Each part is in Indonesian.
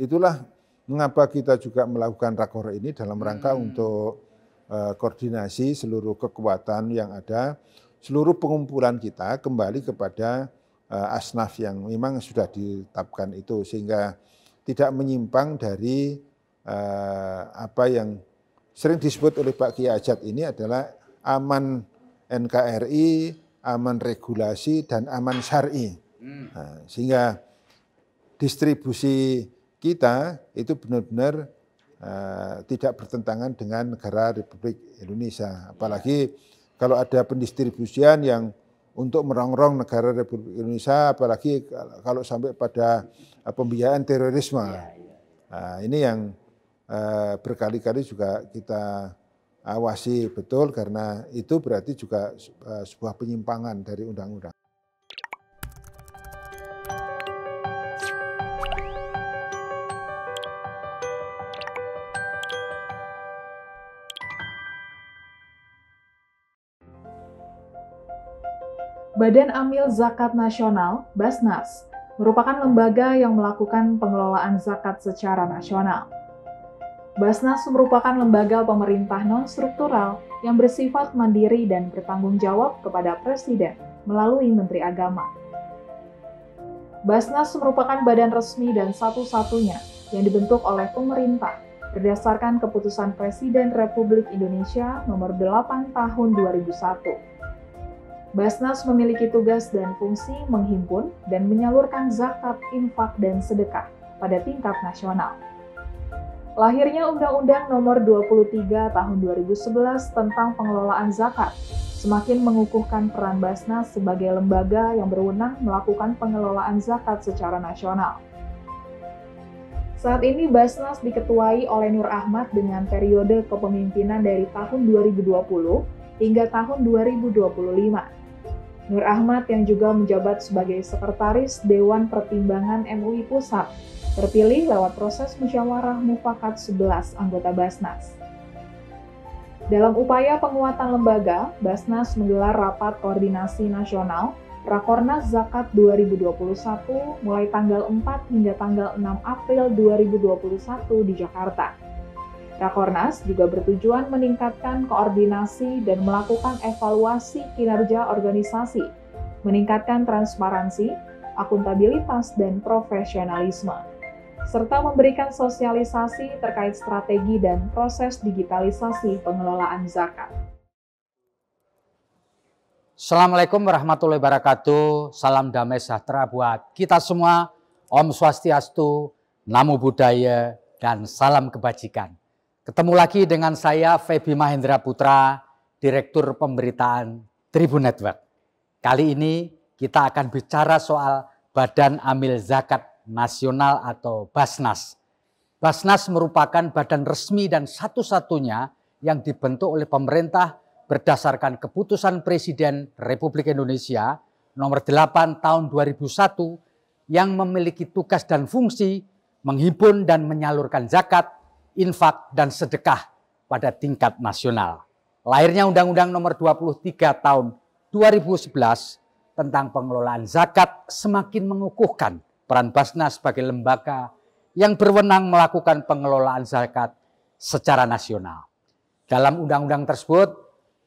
itulah mengapa kita juga melakukan rakor ini dalam rangka hmm. untuk uh, koordinasi seluruh kekuatan yang ada, seluruh pengumpulan kita kembali kepada uh, asnaf yang memang sudah ditetapkan itu sehingga tidak menyimpang dari uh, apa yang sering disebut oleh Pak Kiai Ajat ini adalah aman NKRI, aman regulasi dan aman syar'i. Hmm. Nah, sehingga distribusi kita itu benar-benar uh, tidak bertentangan dengan negara Republik Indonesia. Apalagi iya. kalau ada pendistribusian yang untuk merongrong negara Republik Indonesia, apalagi kalau sampai pada eh, pembiayaan terorisme. Iya, iya. Nah, ini yang uh, berkali-kali juga kita awasi betul karena itu berarti juga uh, sebuah penyimpangan dari undang-undang. Badan Amil Zakat Nasional, Basnas, merupakan lembaga yang melakukan pengelolaan zakat secara nasional. Basnas merupakan lembaga pemerintah non-struktural yang bersifat mandiri dan bertanggung jawab kepada Presiden melalui Menteri Agama. Basnas merupakan badan resmi dan satu-satunya yang dibentuk oleh pemerintah berdasarkan keputusan Presiden Republik Indonesia nomor 8 tahun 2001 Basnas memiliki tugas dan fungsi menghimpun dan menyalurkan zakat, infak, dan sedekah pada tingkat nasional. Lahirnya Undang-Undang Nomor 23 Tahun 2011 tentang pengelolaan zakat semakin mengukuhkan peran Basnas sebagai lembaga yang berwenang melakukan pengelolaan zakat secara nasional. Saat ini Basnas diketuai oleh Nur Ahmad dengan periode kepemimpinan dari tahun 2020 hingga tahun 2025 Nur Ahmad yang juga menjabat sebagai Sekretaris Dewan Pertimbangan MUI Pusat, terpilih lewat proses musyawarah mufakat 11 anggota Basnas. Dalam upaya penguatan lembaga, Basnas menggelar rapat koordinasi nasional Rakornas Zakat 2021 mulai tanggal 4 hingga tanggal 6 April 2021 di Jakarta. Rakornas juga bertujuan meningkatkan koordinasi dan melakukan evaluasi kinerja organisasi, meningkatkan transparansi, akuntabilitas, dan profesionalisme, serta memberikan sosialisasi terkait strategi dan proses digitalisasi pengelolaan zakat. Assalamualaikum warahmatullahi wabarakatuh. Salam damai sejahtera buat kita semua. Om Swastiastu, Namo Buddhaya, dan salam kebajikan. Ketemu lagi dengan saya Febi Mahendra Putra, Direktur Pemberitaan Tribun Network. Kali ini kita akan bicara soal Badan Amil Zakat Nasional atau Basnas. Basnas merupakan badan resmi dan satu-satunya yang dibentuk oleh pemerintah berdasarkan keputusan Presiden Republik Indonesia nomor 8 tahun 2001 yang memiliki tugas dan fungsi menghimpun dan menyalurkan zakat infak, dan sedekah pada tingkat nasional. Lahirnya Undang-Undang Nomor 23 Tahun 2011 tentang pengelolaan zakat semakin mengukuhkan peran Basnas sebagai lembaga yang berwenang melakukan pengelolaan zakat secara nasional. Dalam undang-undang tersebut,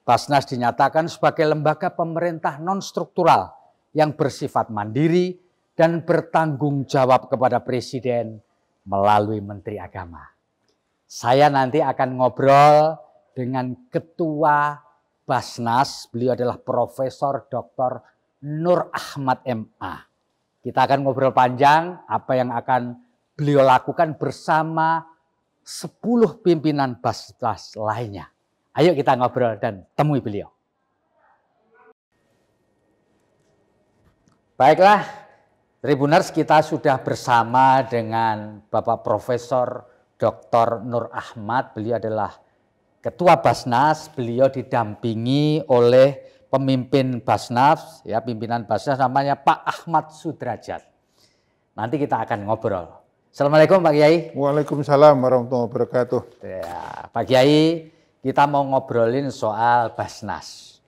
Basnas dinyatakan sebagai lembaga pemerintah non-struktural yang bersifat mandiri dan bertanggung jawab kepada Presiden melalui Menteri Agama. Saya nanti akan ngobrol dengan Ketua Basnas. Beliau adalah Profesor Dr. Nur Ahmad MA. Kita akan ngobrol panjang apa yang akan beliau lakukan bersama 10 pimpinan Basnas lainnya. Ayo kita ngobrol dan temui beliau. Baiklah, Tribuners kita sudah bersama dengan Bapak Profesor Dr. Nur Ahmad, beliau adalah Ketua Basnas, beliau didampingi oleh pemimpin Basnas, ya pimpinan Basnas namanya Pak Ahmad Sudrajat. Nanti kita akan ngobrol. Assalamualaikum Pak Kiai. Waalaikumsalam warahmatullahi wabarakatuh. Ya, Pak Kiai, kita mau ngobrolin soal Basnas.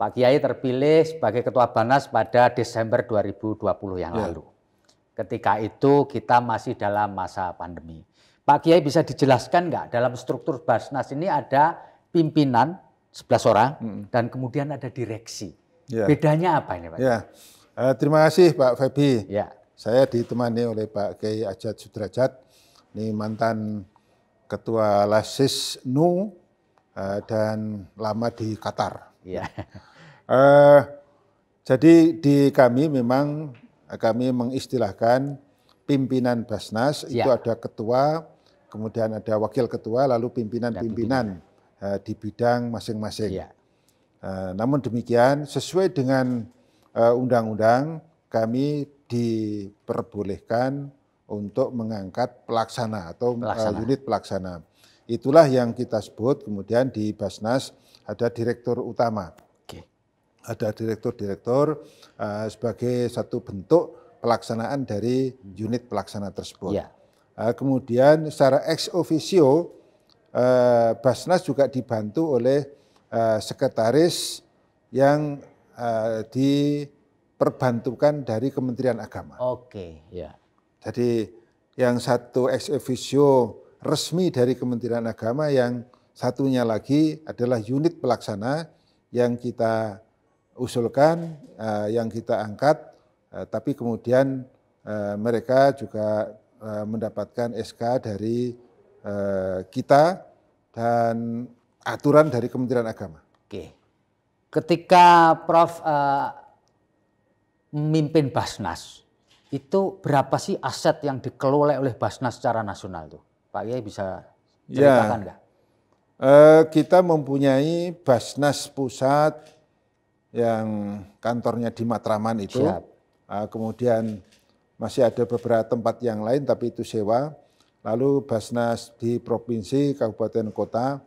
Pak Kiai terpilih sebagai Ketua Basnas pada Desember 2020 yang ya. lalu. Ketika itu kita masih dalam masa pandemi. Pak Kiai bisa dijelaskan nggak dalam struktur Basnas ini ada pimpinan 11 orang hmm. dan kemudian ada direksi. Ya. Bedanya apa ini Pak? Ya. Uh, terima kasih Pak Febi. Ya. Saya ditemani oleh Pak Kiai Ajat Sudrajat, ini mantan Ketua Lasis Nu uh, dan lama di Qatar. Ya. Uh, jadi di kami memang kami mengistilahkan pimpinan Basnas ya. itu ada ketua, kemudian ada wakil ketua, lalu pimpinan-pimpinan uh, di bidang masing-masing. Ya. Uh, namun demikian, sesuai dengan eh, undang-undang, uh, kami diperbolehkan untuk mengangkat pelaksana atau pelaksana. Uh, unit pelaksana. Itulah yang kita sebut kemudian di Basnas ada direktur utama. Oke. Ada direktur-direktur uh, sebagai satu bentuk pelaksanaan dari unit pelaksana tersebut. Iya. Eh, kemudian secara ex officio eh, Basnas juga dibantu oleh eh, sekretaris yang diperbantukan dari Kementerian Agama. Oke, ya. Jadi yang satu ex officio resmi dari Kementerian Agama, yang satunya lagi adalah unit pelaksana yang kita usulkan, yang kita angkat, tapi kemudian mereka juga Eh, mendapatkan SK dari eh, kita dan aturan dari Kementerian Agama. Oke. Ketika Prof uh, memimpin Basnas, itu berapa sih aset yang dikelola oleh Basnas secara nasional tuh? Pak Kiai bisa ceritakan ya. nggak? Ya. kita mempunyai Basnas pusat yang kantornya di Matraman itu. Siap. kemudian masih ada beberapa tempat yang lain tapi itu sewa. Lalu Basnas di provinsi, kabupaten, kota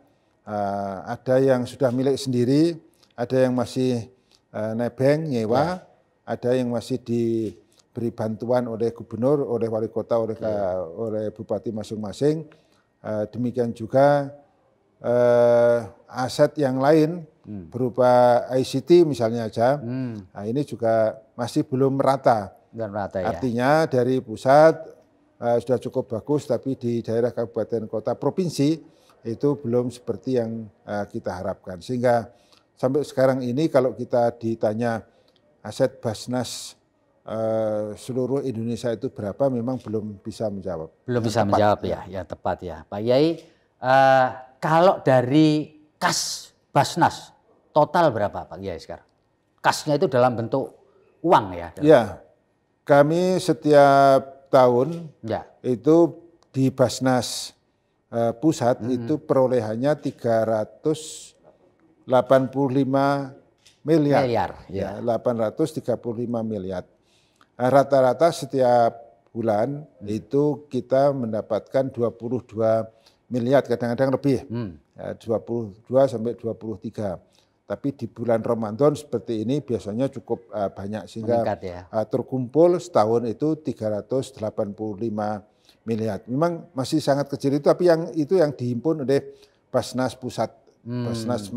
eh, ada yang sudah milik sendiri, ada yang masih eh, nebeng, nyewa, ya. ada yang masih diberi bantuan oleh gubernur, oleh wali kota, oleh ya. oleh bupati masing-masing. Eh, demikian juga aset yang lain hmm. berupa ICT misalnya aja. Hmm. Nah, ini juga masih belum merata dan merata ya. Artinya dari pusat uh, sudah cukup bagus, tapi di daerah kabupaten kota provinsi itu belum seperti yang uh, kita harapkan. Sehingga sampai sekarang ini kalau kita ditanya aset Basnas uh, seluruh Indonesia itu berapa, memang belum bisa menjawab. Belum bisa tepat. menjawab ya, ya, ya tepat ya, Pak Yai. Uh, kalau dari kas Basnas total berapa Pak Yai sekarang? Kasnya itu dalam bentuk uang ya? Dalam ya, kami setiap tahun ya. itu di Basnas uh, pusat -hmm. itu perolehannya 385 miliar. Miliar, ya. ya 835 miliar. Eh, rata-rata setiap bulan hmm. itu kita mendapatkan 22 miliar, kadang-kadang lebih. Hmm. Ya, 22 sampai 23. Tapi di bulan Ramadan seperti ini biasanya cukup uh, banyak sehingga Meningkat, ya. uh, terkumpul setahun itu 385 miliar. Memang masih sangat kecil itu tapi yang itu yang dihimpun oleh Basnas pusat hmm. Basnas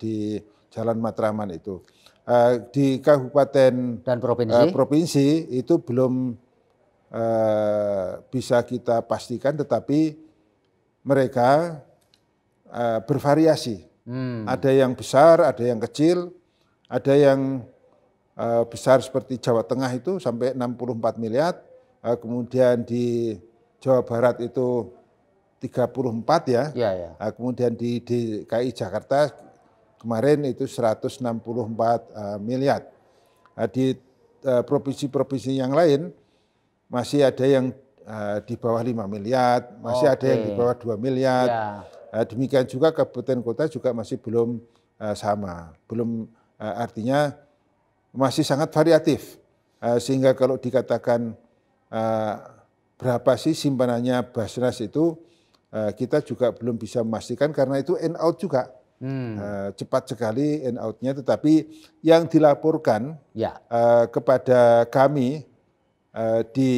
di Jalan Matraman itu. Uh, di kabupaten dan provinsi uh, provinsi itu belum uh, bisa kita pastikan tetapi mereka uh, bervariasi Hmm. Ada yang besar, ada yang kecil, ada yang uh, besar seperti Jawa Tengah itu sampai 64 miliar, uh, kemudian di Jawa Barat itu 34 ya, ya, ya. Uh, kemudian di DKI Jakarta kemarin itu 164 uh, miliar. Uh, di provinsi provinsi-provinsi yang lain masih ada yang uh, di bawah 5 miliar, masih okay. ada yang di bawah 2 miliar. Ya Eh, demikian juga kabupaten kota juga masih belum eh, sama, belum eh, artinya masih sangat variatif. Sehingga kalau dikatakan berapa sih simpanannya Basnas itu, kita juga belum bisa memastikan karena itu in out juga. Hmm. Cepat sekali in outnya, tetapi yang dilaporkan ya. kepada kami Eh, di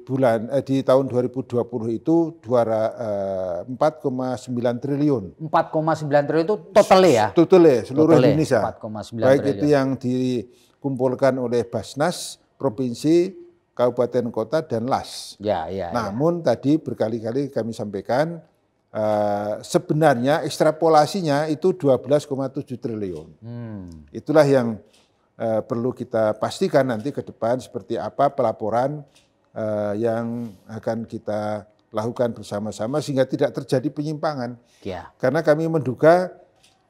bulan eh, di tahun 2020 itu 4,9 eh, triliun. 4,9 triliun itu total ya? Total ya, seluruh totally, ya, Indonesia. 4,9 Baik triliun. itu yang dikumpulkan oleh Basnas, provinsi, kabupaten kota dan LAS. Ya, ya. ya. Namun ya. tadi berkali-kali kami sampaikan Uh, sebenarnya ekstrapolasinya itu 12,7 triliun. Hmm. Itulah yang uh, perlu kita pastikan nanti ke depan seperti apa pelaporan uh, yang akan kita lakukan bersama-sama sehingga tidak terjadi penyimpangan. Ya. Karena kami menduga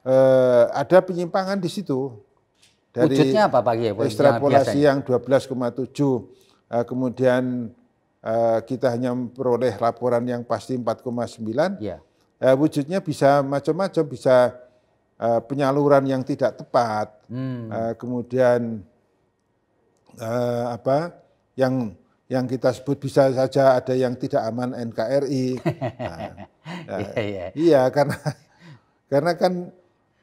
uh, ada penyimpangan di situ. Dari Wujudnya apa Pak Kiai? Ekstrapolasi yang 12,7 uh, kemudian uh, kita hanya memperoleh laporan yang pasti 4,9. Ya. Uh, wujudnya bisa macam-macam, bisa uh, penyaluran yang tidak tepat, hmm. uh, kemudian uh, apa yang yang kita sebut bisa saja ada yang tidak aman NKRI. Nah, yeah, yeah. Iya. iya karena karena kan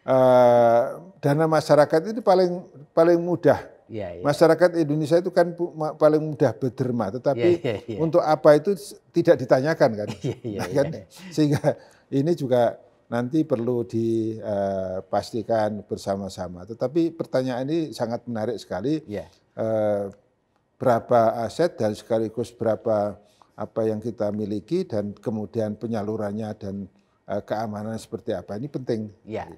uh, dana masyarakat itu paling paling mudah. Yeah, iya. masyarakat Indonesia itu kan paling mudah berderma, tetapi iya, untuk apa itu tidak ditanyakan kan, nah, kan? sehingga ini juga nanti perlu dipastikan eh, bersama-sama. Tetapi pertanyaan ini sangat menarik sekali. Yeah. Iya. Berapa aset dan sekaligus berapa apa yang kita miliki dan kemudian penyalurannya dan eh, keamanannya seperti apa ini penting. Ya.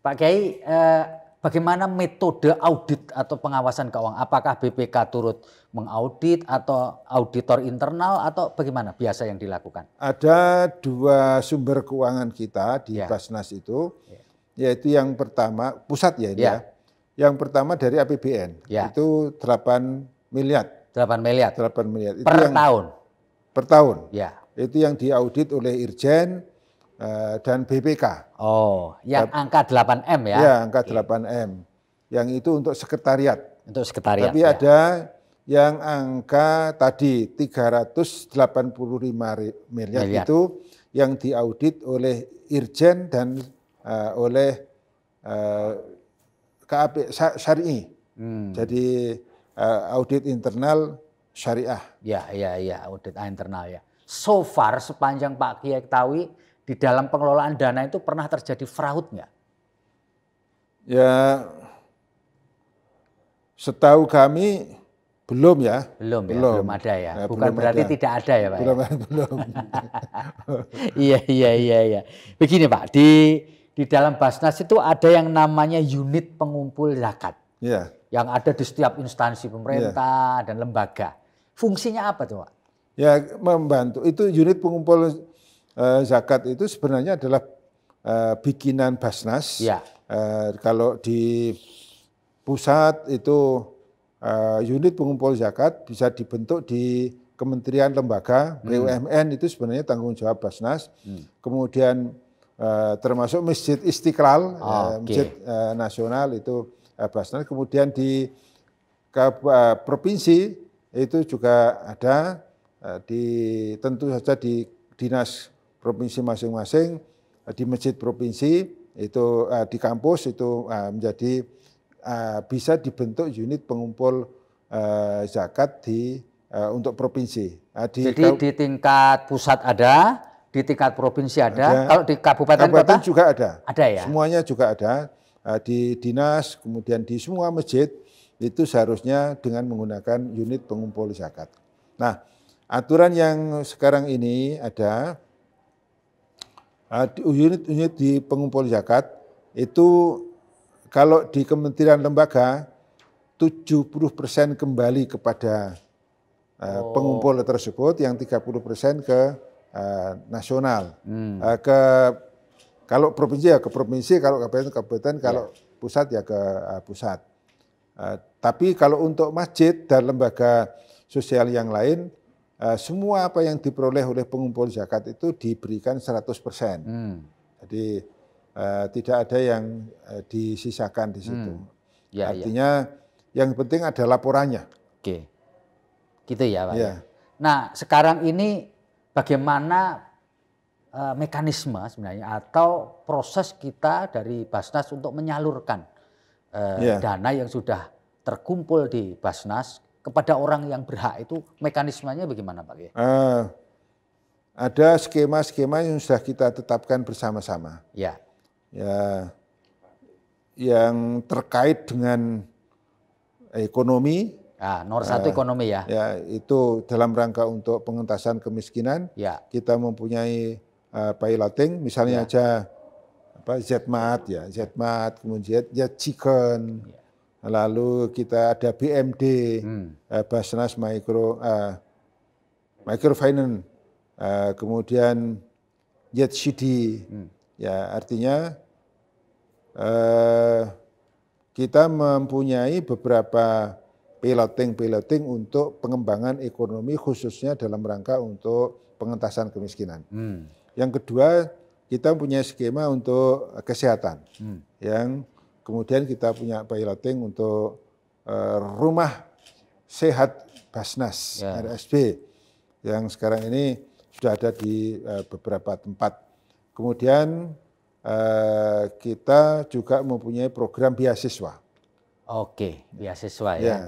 Pak Kiai, eh, bagaimana metode audit atau pengawasan keuangan? Apakah BPK turut mengaudit atau auditor internal atau bagaimana biasa yang dilakukan? Ada dua sumber keuangan kita di ya. Basnas itu, ya. yaitu yang pertama pusat ya ini ya. ya. Yang pertama dari APBN ya. itu 8 miliar. 8 miliar. 8 miliar. Per itu yang, tahun. Per tahun. Ya. Itu yang diaudit oleh Irjen Eh, dan BPK. Oh, yang angka 8M ya? Ya, angka okay. Iya. 8M. Yang itu untuk sekretariat. Untuk sekretariat. Tapi ya. ada yang angka tadi 385 miliar, miliar. itu yang diaudit oleh Irjen dan uh, oleh uh, eh, KAP Syari'i. Hmm. Jadi uh, audit internal syariah. Ya, ya, ya, audit internal ya. So far sepanjang Pak Kiai ketahui di dalam pengelolaan dana itu pernah terjadi fraud nggak? Ya, setahu kami belum ya. Belum, ya, belum. belum ada ya. ya Bukan belum berarti ada. tidak ada ya Pak. Belum, ya? belum. iya, iya, iya, iya. Begini Pak, di di dalam Basnas itu ada yang namanya unit pengumpul zakat. Iya. Yang ada di setiap instansi pemerintah ya. dan lembaga. Fungsinya apa tuh Pak? Ya membantu. Itu unit pengumpul Eh, zakat itu sebenarnya adalah uh, bikinan Basnas. Ya. Uh, kalau di pusat itu uh, unit pengumpul zakat bisa dibentuk di kementerian lembaga BUMN hmm. itu sebenarnya tanggung jawab Basnas. Hmm. Kemudian uh, termasuk Masjid Istiqlal, ah, okay. Masjid uh, Nasional itu uh, Basnas. Kemudian di ke, provinsi itu juga ada di tentu saja di dinas provinsi masing-masing eh, di masjid provinsi itu eh, di kampus itu eh, menjadi bisa dibentuk unit pengumpul zakat di untuk provinsi. di Jadi di tingkat pusat ada, di tingkat provinsi ada, ada kalau di kabupaten, kabupaten kota juga ada. Ada ya. Semuanya juga ada di dinas, kemudian di semua masjid itu seharusnya dengan menggunakan unit pengumpul zakat. Nah, aturan yang sekarang ini ada unit-unit ah, di pengumpul zakat itu kalau di kementerian lembaga 70% kembali kepada uh, oh. pengumpul tersebut yang 30% ke uh, nasional. Hmm. Uh, ke kalau provinsi ya ke provinsi, kalau kabupaten kabupaten, ya. kalau pusat ya ke uh, pusat. Uh, tapi kalau untuk masjid dan lembaga sosial yang lain Eh, semua apa yang diperoleh oleh pengumpul zakat itu diberikan 100%. Hmm. Jadi uh, tidak ada yang uh, disisakan di situ. Hmm. Ya, ya. Artinya ya. yang penting ada laporannya. Oke. Gitu ya, Pak. Ya. ya. Nah, sekarang ini bagaimana uh, mekanisme sebenarnya atau proses kita dari Basnas untuk menyalurkan uh, ya. dana yang sudah terkumpul di Basnas kepada orang yang berhak itu mekanismenya bagaimana Pak? Uh, ada skema-skema yang sudah kita tetapkan bersama-sama. Ya. Ya, yang terkait dengan ekonomi. Ah, nomor satu uh, ekonomi ya. Ya, itu dalam rangka untuk pengentasan kemiskinan. Ya. Kita mempunyai uh, eh, piloting, misalnya ya. aja apa Zmat ya, Zmat, kemudian ya chicken. Ya lalu kita ada BMD, hmm. Eh, Basnas Micro uh, eh, Microfinance, uh, kemudian YCD hmm. ya artinya uh, kita mempunyai beberapa piloting-piloting untuk pengembangan ekonomi khususnya dalam rangka untuk pengentasan kemiskinan. Hmm. Yang kedua kita punya skema untuk kesehatan hmm. yang Kemudian kita punya rating untuk uh, rumah sehat Basnas ya. RSB yang sekarang ini sudah ada di uh, beberapa tempat. Kemudian uh, kita juga mempunyai program beasiswa. Oke, beasiswa ya. ya.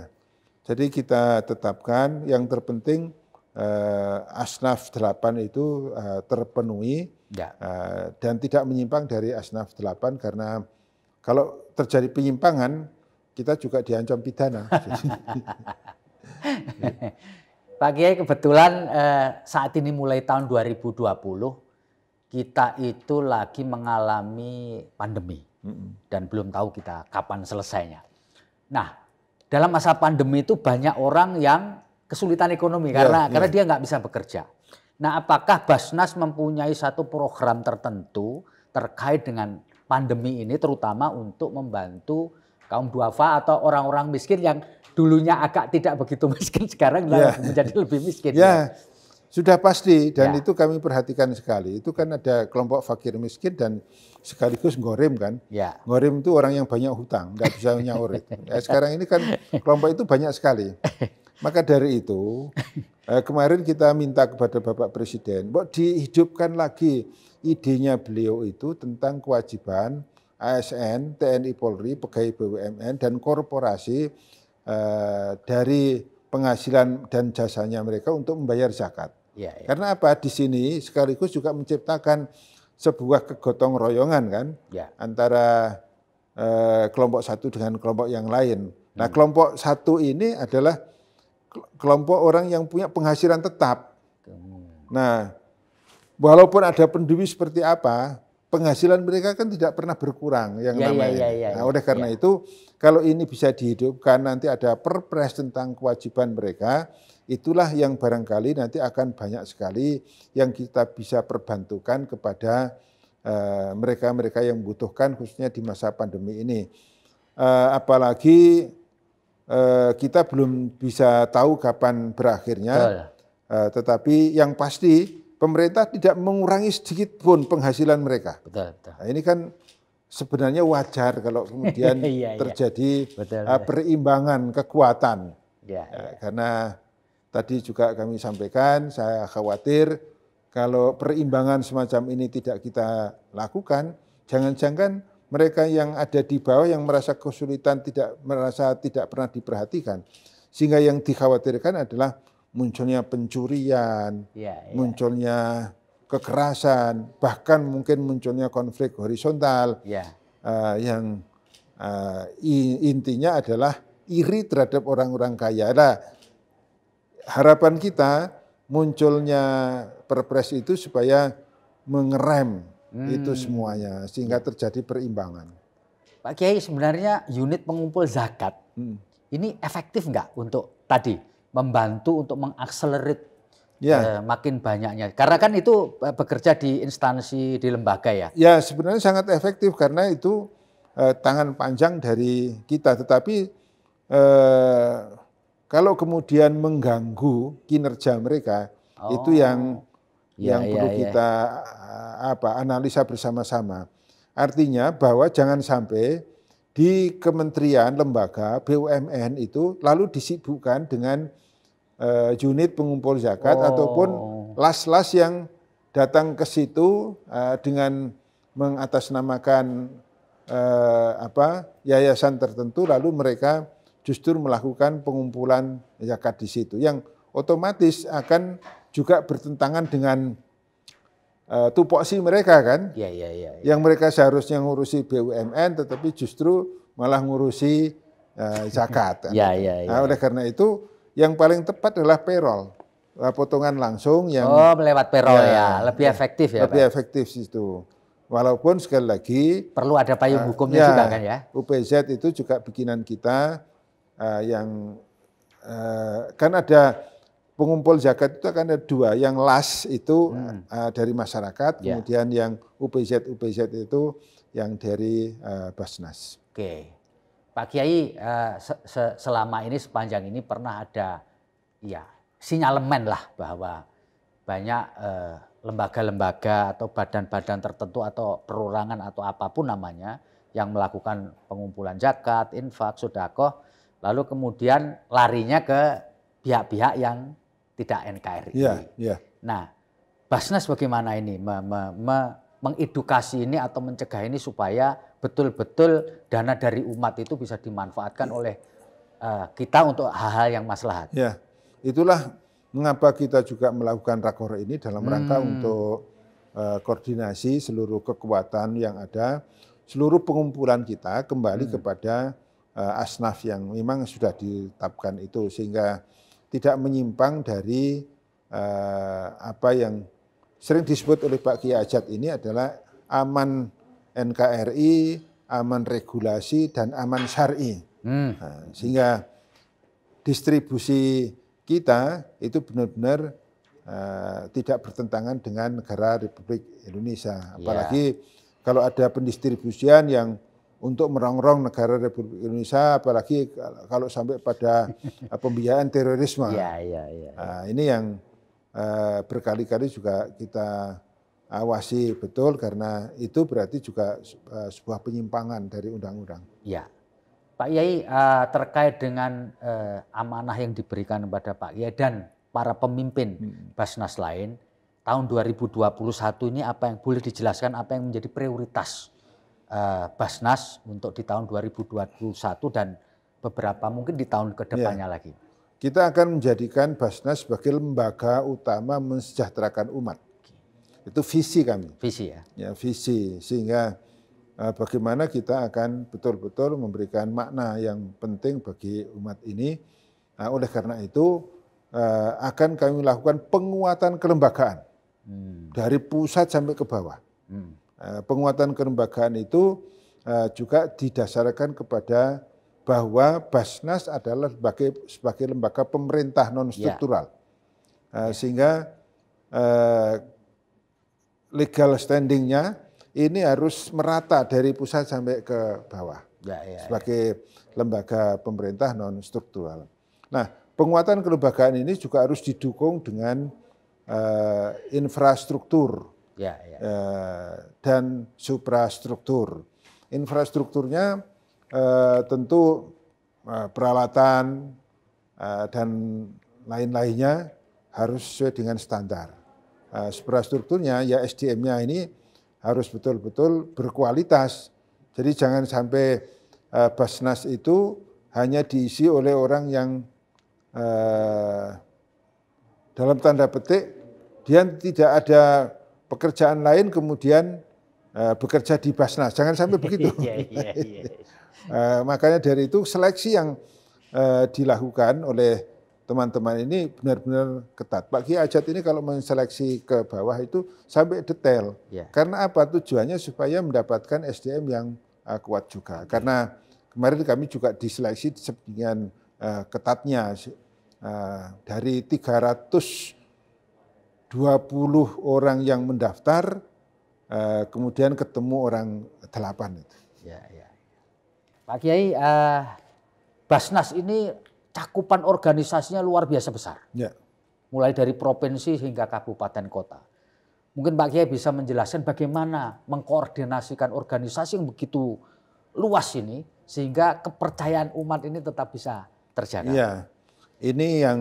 Jadi kita tetapkan yang terpenting uh, asnaf 8 itu uh, terpenuhi ya. uh, dan tidak menyimpang dari asnaf 8 karena kalau terjadi penyimpangan, kita juga diancam pidana. Pak Kiai kebetulan eh, saat ini mulai tahun 2020 kita itu lagi mengalami pandemi mm -hmm. dan belum tahu kita kapan selesainya. Nah, dalam masa pandemi itu banyak orang yang kesulitan ekonomi yeah, karena yeah. karena dia nggak bisa bekerja. Nah, apakah Basnas mempunyai satu program tertentu terkait dengan pandemi ini terutama untuk membantu kaum duafa atau orang-orang miskin yang dulunya agak tidak begitu miskin sekarang ya. menjadi lebih miskin. Ya, ya. Sudah pasti dan ya. itu kami perhatikan sekali. Itu kan ada kelompok fakir miskin dan sekaligus ngorim kan. Ya. Ngorim itu orang yang banyak hutang, nggak bisa nyaur Nah Ya, sekarang ini kan kelompok itu banyak sekali. Maka dari itu Eh, kemarin kita minta kepada Bapak Presiden, buat dihidupkan lagi idenya beliau itu tentang kewajiban ASN, TNI Polri, pegawai BUMN, dan korporasi eh, dari penghasilan dan jasanya mereka untuk membayar zakat. Ya, ya. Karena apa? Di sini sekaligus juga menciptakan sebuah kegotong royongan kan ya. antara eh, kelompok satu dengan kelompok yang lain. Nah, hmm. kelompok satu ini adalah kelompok orang yang punya penghasilan tetap. Nah, walaupun ada penduduk seperti apa, penghasilan mereka kan tidak pernah berkurang yang ya, ya namanya. Ya, ya, nah, ya, nah, oleh karena ya. itu, kalau ini bisa dihidupkan nanti ada perpres tentang kewajiban mereka, itulah yang barangkali nanti akan banyak sekali yang kita bisa perbantukan kepada eh, mereka-mereka uh, yang membutuhkan khususnya di masa pandemi ini. Uh, apalagi Eh, kita belum bisa tahu kapan berakhirnya. uh, tetapi yang pasti pemerintah tidak mengurangi sedikit pun penghasilan mereka. Betul, betul. Nah, ini kan sebenarnya wajar kalau kemudian iya, iya, terjadi iya. Betul, uh, perimbangan kekuatan. Ya, uh, iya. Karena tadi juga kami sampaikan, saya khawatir kalau perimbangan semacam ini tidak kita lakukan, jangan-jangan mereka yang ada di bawah yang merasa kesulitan tidak merasa tidak pernah diperhatikan sehingga yang dikhawatirkan adalah munculnya pencurian, ya, ya. munculnya kekerasan, bahkan mungkin munculnya konflik horizontal ya. uh, yang uh, intinya adalah iri terhadap orang-orang kaya. Nah, harapan kita munculnya Perpres itu supaya mengerem hmm. itu semuanya sehingga terjadi perimbangan. Pak Kiai sebenarnya unit pengumpul zakat hmm. ini efektif nggak untuk tadi membantu untuk mengakselerit ya. eh, makin banyaknya karena kan itu eh, bekerja di instansi di lembaga ya. Ya sebenarnya sangat efektif karena itu eh, tangan panjang dari kita tetapi eh, kalau kemudian mengganggu kinerja mereka oh. itu yang oh. yang ya, perlu ya, ya. kita apa analisa bersama-sama. Artinya bahwa jangan sampai di kementerian, lembaga, BUMN itu lalu disibukkan dengan uh, unit pengumpul zakat oh. ataupun las-las yang datang ke situ uh, dengan mengatasnamakan uh, apa yayasan tertentu lalu mereka justru melakukan pengumpulan zakat di situ yang otomatis akan juga bertentangan dengan uh, tupoksi mereka kan. Iya, iya, iya. Ya. Yang mereka seharusnya ngurusi BUMN tetapi justru malah ngurusi uh, zakat. Kan. Iya, iya, Nah, oleh karena itu yang paling tepat adalah payroll. Eh, potongan langsung yang Oh, melewat payroll ya, ya. lebih ya. efektif ya. Lebih Pak. efektif situ. Walaupun sekali lagi perlu ada payung uh, hukumnya ya, juga kan ya. UPZ itu juga bikinan kita uh, yang uh, kan ada pengumpul zakat itu akan ada dua, yang las itu hmm. uh, dari masyarakat, yeah. kemudian yang UPZ UPZ itu yang dari uh, Basnas. Oke, okay. Pak Kiai uh, se -se selama ini sepanjang ini pernah ada ya sinyalemen lah bahwa banyak lembaga-lembaga uh, atau badan-badan tertentu atau perorangan atau apapun namanya yang melakukan pengumpulan zakat, infak, sodakoh, lalu kemudian larinya ke pihak-pihak yang tidak NKRI. Yeah, yeah. Nah, Basnas bagaimana ini me, me, me, mengedukasi ini atau mencegah ini supaya betul-betul dana dari umat itu bisa dimanfaatkan ya. oleh uh, kita untuk hal-hal yang maslahat. Ya, itulah mengapa kita juga melakukan rakor ini dalam rangka hmm. untuk uh, koordinasi seluruh kekuatan yang ada, seluruh pengumpulan kita kembali hmm. kepada uh, asnaf yang memang sudah ditetapkan itu sehingga tidak menyimpang dari eh, apa yang sering disebut oleh Pak Kiai Ajat ini adalah aman NKRI, aman regulasi dan aman syari. Hmm. Nah, sehingga distribusi kita itu benar-benar uh, tidak bertentangan dengan negara Republik Indonesia. Iya. Apalagi yeah. kalau ada pendistribusian yang untuk merongrong negara Republik Indonesia, apalagi kalau sampai pada eh, pembiayaan terorisme. Ya, ya, ya. Nah, ini yang uh, berkali-kali juga kita awasi betul karena itu berarti juga eh, sebuah penyimpangan dari undang-undang. Ya, Pak Yai uh, terkait dengan uh, amanah yang diberikan kepada Pak Yai dan para pemimpin hmm. Basnas lain tahun 2021 ini apa yang boleh dijelaskan apa yang menjadi prioritas Eh, Basnas untuk di tahun 2021 dan beberapa mungkin di tahun kedepannya ya. lagi. Kita akan menjadikan Basnas sebagai lembaga utama mensejahterakan umat. Itu visi kami. Visi ya. Ya visi sehingga eh, bagaimana kita akan betul-betul memberikan makna yang penting bagi umat ini. Nah, oleh karena itu eh, akan kami lakukan penguatan kelembagaan hmm. dari pusat sampai ke bawah. Hmm. Eh, penguatan kelembagaan itu eh, juga didasarkan kepada bahwa Basnas adalah sebagai sebagai lembaga pemerintah non struktural, ya. Eh, ya. sehingga legal standingnya ini harus merata dari pusat sampai ke bawah ya, ya, ya. sebagai lembaga pemerintah non struktural. Nah, penguatan kelembagaan ini juga harus didukung dengan infrastruktur ya, ya. Eh, dan suprastruktur. Infrastrukturnya eh, tentu eh, peralatan dan lain-lainnya harus sesuai dengan standar. Eh, suprastrukturnya ya SDM-nya ini harus betul-betul berkualitas. Jadi jangan sampai eh, Basnas itu hanya diisi oleh orang yang dalam tanda petik dia tidak ada pekerjaan lain kemudian uh, bekerja di Basnas. Jangan sampai begitu. uh, makanya dari itu seleksi yang uh, dilakukan oleh teman-teman ini benar-benar ketat. Pak Kiai Ajat ini kalau menseleksi ke bawah itu sampai detail. Yeah. Karena apa? Tujuannya supaya mendapatkan SDM yang uh, kuat juga. Karena kemarin kami juga diseleksi dengan uh, ketatnya uh, dari 300 20 orang yang mendaftar, uh, kemudian ketemu orang delapan itu. Ya, ya. Pak Kiai, uh, Basnas ini cakupan organisasinya luar biasa besar. Ya. Mulai dari provinsi hingga kabupaten kota. Mungkin Pak Kiai bisa menjelaskan bagaimana mengkoordinasikan organisasi yang begitu luas ini sehingga kepercayaan umat ini tetap bisa terjaga. Iya. Ini yang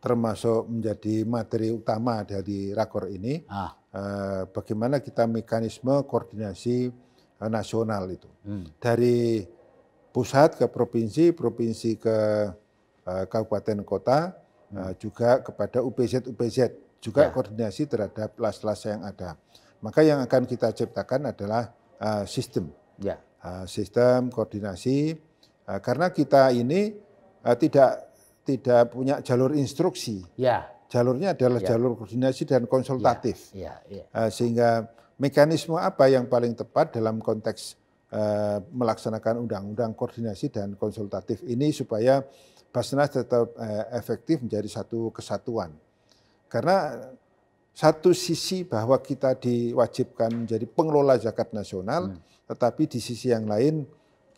termasuk menjadi materi utama dari rakor ini ah. Eh, bagaimana kita mekanisme koordinasi eh, nasional itu hmm. dari pusat ke provinsi provinsi ke eh, kabupaten kota hmm. juga kepada UPZ UPZ juga ya. koordinasi terhadap las-las yang ada maka yang akan kita ciptakan adalah sistem ya. sistem koordinasi karena kita ini tidak tidak punya jalur instruksi. Ya. Jalurnya adalah ya. jalur koordinasi dan konsultatif. Ya. Ya. Ya. Eh, sehingga mekanisme apa yang paling tepat dalam konteks uh, melaksanakan undang-undang koordinasi dan konsultatif ini supaya Basnas tetap uh, efektif menjadi satu kesatuan. Karena satu sisi bahwa kita diwajibkan menjadi pengelola zakat nasional, hmm. tetapi di sisi yang lain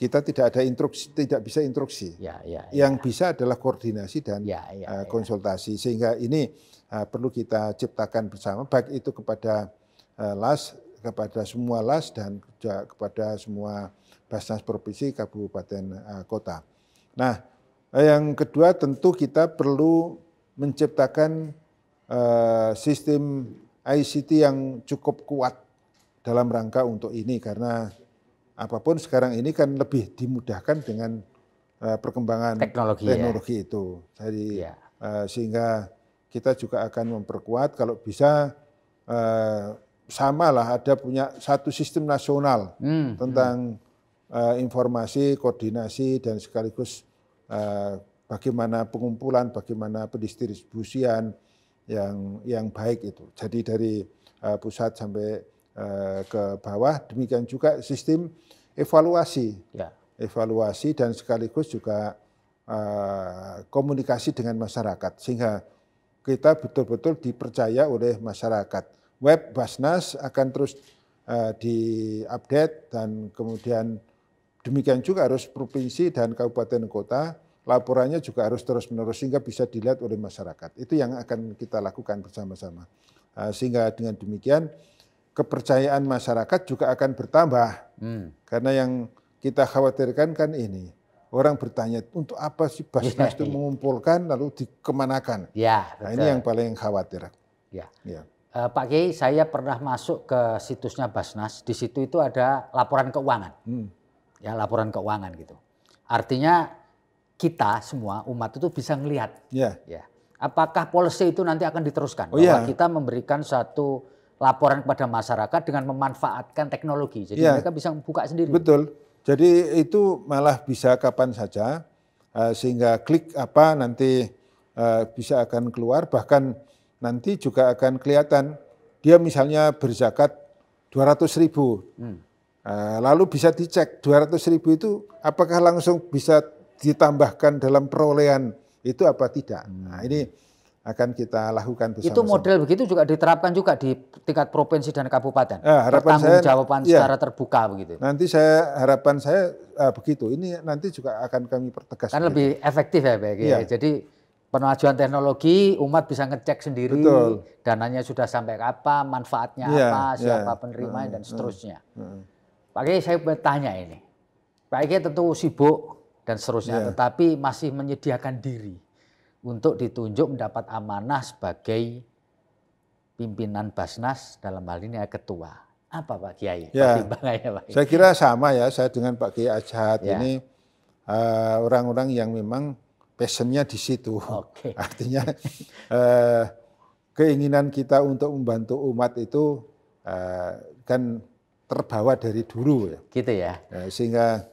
kita tidak ada instruksi, tidak bisa instruksi. Ya, ya, yang ya. bisa adalah koordinasi dan ya, ya, uh, konsultasi. Ya. Sehingga ini uh, perlu kita ciptakan bersama, baik itu kepada uh, LAS, kepada semua LAS dan juga kepada semua Basnas provinsi, kabupaten, uh, kota. Nah, yang kedua tentu kita perlu menciptakan uh, sistem ICT yang cukup kuat dalam rangka untuk ini karena apapun sekarang ini kan lebih dimudahkan dengan uh, perkembangan teknologi, ya. teknologi ya. itu. Jadi ya. uh, sehingga kita juga akan memperkuat kalau bisa uh, eh, lah ada punya satu sistem nasional hmm, tentang hmm. Uh, informasi, koordinasi dan sekaligus uh, bagaimana pengumpulan, bagaimana pendistribusian yang yang baik itu. Jadi dari uh, pusat sampai Eh, ke bawah. Demikian juga sistem evaluasi, ya. evaluasi dan sekaligus juga eh, komunikasi dengan masyarakat sehingga kita betul-betul dipercaya oleh masyarakat. Web Basnas akan terus eh, diupdate dan kemudian demikian juga harus provinsi dan kabupaten kota laporannya juga harus terus-menerus sehingga bisa dilihat oleh masyarakat. Itu yang akan kita lakukan bersama-sama. sehingga dengan demikian kepercayaan masyarakat juga akan bertambah. Hmm. Karena yang kita khawatirkan kan ini. Orang bertanya, untuk apa sih Basnas itu mengumpulkan lalu dikemanakan? Ya, betul. Nah, ini yang paling khawatir. Ya. ya. Uh, Pak Kiai, saya pernah masuk ke situsnya Basnas. Di situ itu ada laporan keuangan. Hmm. Ya, laporan keuangan gitu. Artinya kita semua umat itu bisa melihat. Ya. ya. Apakah polisi itu nanti akan diteruskan? Oh, iya. bahwa ya. kita memberikan satu laporan kepada masyarakat dengan memanfaatkan teknologi. Jadi ya, mereka bisa membuka sendiri. Betul. Jadi itu malah bisa kapan saja eh, sehingga klik apa nanti eh, bisa akan keluar bahkan nanti juga akan kelihatan dia misalnya berzakat 200 ribu. Hmm. Eh, lalu bisa dicek 200 ribu itu apakah langsung bisa ditambahkan dalam perolehan itu apa tidak. Hmm. Nah ini akan kita lakukan bersama. Itu model begitu juga diterapkan juga di tingkat provinsi dan kabupaten. Ya, harapan saya jawaban ya, secara terbuka begitu. Nanti saya harapan saya uh, begitu. Ini nanti juga akan kami pertegas. Kan begitu. lebih efektif ya, Pak. Ya. ya. Jadi penajuan teknologi umat bisa ngecek sendiri Betul. dananya sudah sampai apa, manfaatnya ya, apa, ya. siapa ya. penerima hmm, dan hmm, seterusnya. Hmm, Pak saya bertanya ini. Pak tentu sibuk dan seterusnya, ya. tetapi masih menyediakan diri untuk ditunjuk mendapat amanah sebagai pimpinan Basnas dalam hal ini ketua. Apa Pak Kiai? Ya, pertimbangannya Pak. Saya kira sama ya, saya dengan Pak Kiai Ajat ya. ini eh, orang-orang uh, yang memang passionnya di situ. Okay. Artinya uh, keinginan kita untuk membantu umat itu uh, kan terbawa dari dulu ya. Gitu ya. sehingga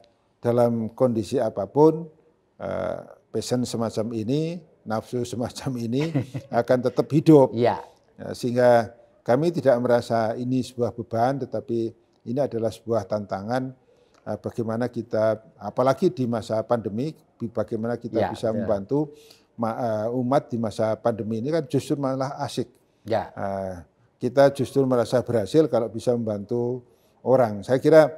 dalam kondisi apapun uh, passion semacam ini nafsu semacam ini akan tetap hidup. Iya. Ya. Sehingga kami tidak merasa ini sebuah beban, tetapi ini adalah sebuah tantangan eh, bagaimana kita, apalagi di masa pandemi, bagaimana kita ya, bisa ya. membantu eh, umat di masa pandemi ini kan justru malah asik. Ya. Kita justru merasa berhasil kalau bisa membantu orang. Saya kira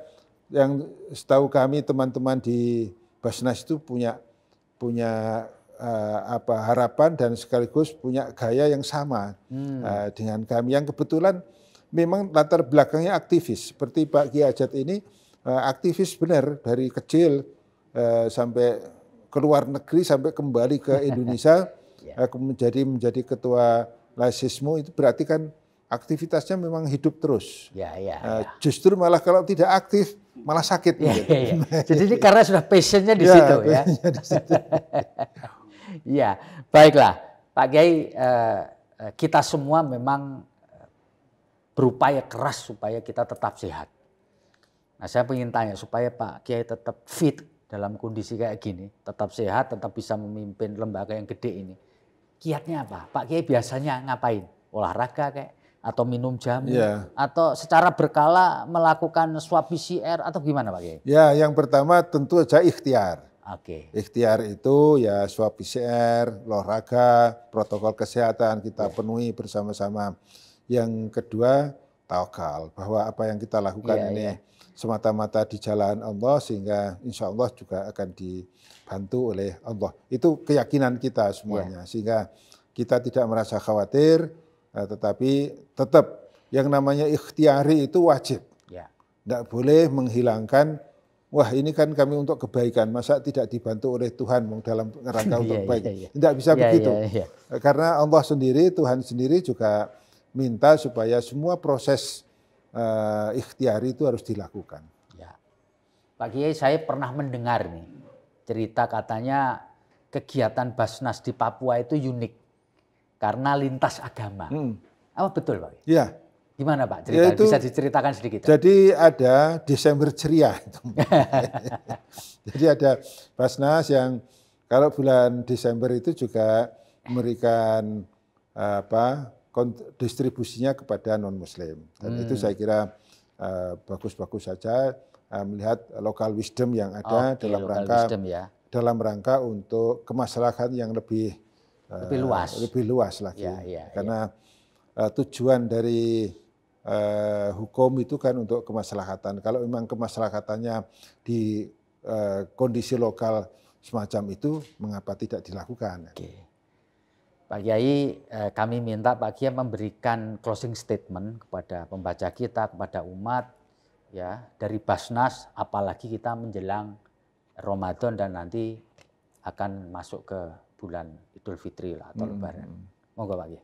yang setahu kami teman-teman di Basnas itu punya punya uh, apa harapan dan sekaligus punya gaya yang sama hmm. uh, dengan kami yang kebetulan memang latar belakangnya aktivis seperti Pak Kiai Ajat ini uh, aktivis benar dari kecil uh, sampai keluar negeri sampai kembali ke Indonesia yeah. Ya. uh, menjadi menjadi ketua Lasismo itu berarti kan aktivitasnya memang hidup terus. Ya, ya, ya. justru malah kalau tidak aktif malah sakit. Ya, ya, ya. Jadi ini karena sudah passionnya di ya, situ ya. Di situ. Iya, baiklah Pak Kiai. Eh, eh, kita semua memang eh, berupaya keras supaya kita tetap sehat. Nah, saya ingin tanya supaya Pak Kiai tetap fit dalam kondisi kayak gini, tetap sehat, tetap bisa memimpin lembaga yang gede ini. Kiatnya apa? Pak Kiai biasanya ngapain? Olahraga kayak atau minum jamu ya. atau secara berkala melakukan swab PCR atau gimana Pak Kiai? Ya, yang pertama tentu saja ikhtiar. Oke. Okay. Ikhtiar itu ya swab PCR, olahraga, protokol kesehatan kita yeah. penuhi bersama-sama. Yang kedua tawakal bahwa apa yang kita lakukan yeah, ini yeah. semata-mata di jalan Allah sehingga insya Allah juga akan dibantu oleh Allah. Itu keyakinan kita semuanya yeah. sehingga kita tidak merasa khawatir, eh, tetapi tetap yang namanya ikhtiari itu wajib. Tidak ya. boleh menghilangkan wah ini kan kami untuk kebaikan, masa tidak dibantu oleh Tuhan dalam rangka iya, untuk iya, baik. Yeah, yeah, Tidak bisa iya, begitu. Karena Allah sendiri, Tuhan sendiri juga minta supaya semua proses uh, ikhtiari itu harus dilakukan. Ya. Pak Kiai, saya pernah mendengar nih cerita katanya kegiatan Basnas di Papua itu unik karena lintas agama. Hmm. Apa oh, betul Pak? Iya. Gimana Pak? Cerita, Yaitu, bisa diceritakan sedikit. Jadi ada Desember ceria itu. jadi ada Basnas yang kalau bulan Desember itu juga memberikan apa distribusinya kepada non Muslim. Dan hmm. itu saya kira eh, bagus-bagus uh, saja uh, melihat lokal wisdom yang ada okay, dalam rangka wisdom, ya. dalam rangka untuk kemaslahatan yang lebih lebih luas, eh, lebih luas lagi. Ya, ya, ya. Karena ya. tujuan dari eh, hukum itu kan untuk kemaslahatan. Kalau memang kemaslahatannya di eh, kondisi lokal semacam itu, mengapa tidak dilakukan? Oke. Pak Kiai, eh, kami minta Pak Kiai memberikan closing statement kepada pembaca kita, kepada umat, ya dari Basnas, apalagi kita menjelang Ramadan dan nanti akan masuk ke bulan Idul Fitri lah atau hmm. Lebaran. Hmm. Monggo Pak Kiai.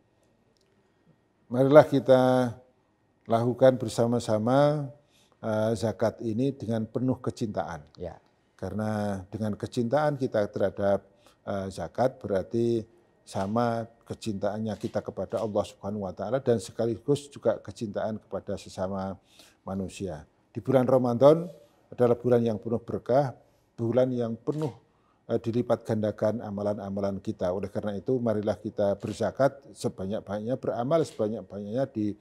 Marilah kita lakukan bersama-sama uh, zakat ini dengan penuh kecintaan. Ya. Karena dengan kecintaan kita terhadap uh, zakat berarti sama kecintaannya kita kepada Allah Subhanahu wa taala dan sekaligus juga kecintaan kepada sesama manusia. Di bulan Ramadan adalah bulan yang penuh berkah, bulan yang penuh eh, dilipat gandakan amalan-amalan kita. Oleh karena itu marilah kita berzakat sebanyak-banyaknya, beramal sebanyak-banyaknya di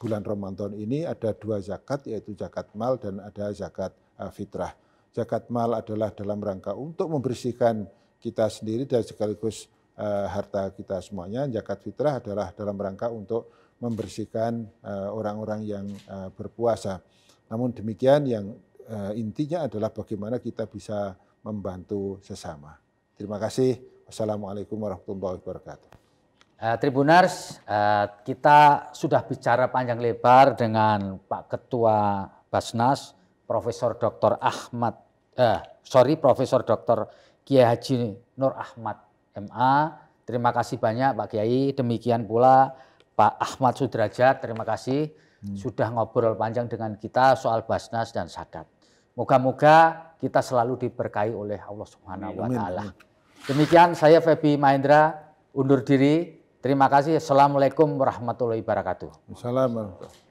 bulan Ramadan ini ada dua zakat yaitu zakat mal dan ada zakat eh, fitrah. Zakat mal adalah dalam rangka untuk membersihkan kita sendiri dan sekaligus eh, harta kita semuanya. Zakat fitrah adalah dalam rangka untuk membersihkan eh, orang-orang yang berpuasa. Namun demikian yang intinya adalah bagaimana kita bisa membantu sesama. Terima kasih. Wassalamualaikum warahmatullahi wabarakatuh. Tribunars, eh, Tribuners, eh, kita sudah bicara panjang lebar dengan Pak Ketua Basnas, Profesor Dr. Ahmad, eh, sorry, Profesor Dr. Kiai Haji Nur Ahmad MA. Terima kasih banyak Pak Kiai. Demikian pula Pak Ahmad Sudrajat, terima kasih hmm. sudah ngobrol panjang dengan kita soal Basnas dan Zakat. Moga-moga kita selalu diberkahi oleh Allah Subhanahu wa taala. Demikian saya Febi Mahendra undur diri. Terima kasih. Assalamualaikum warahmatullahi wabarakatuh. Assalamualaikum.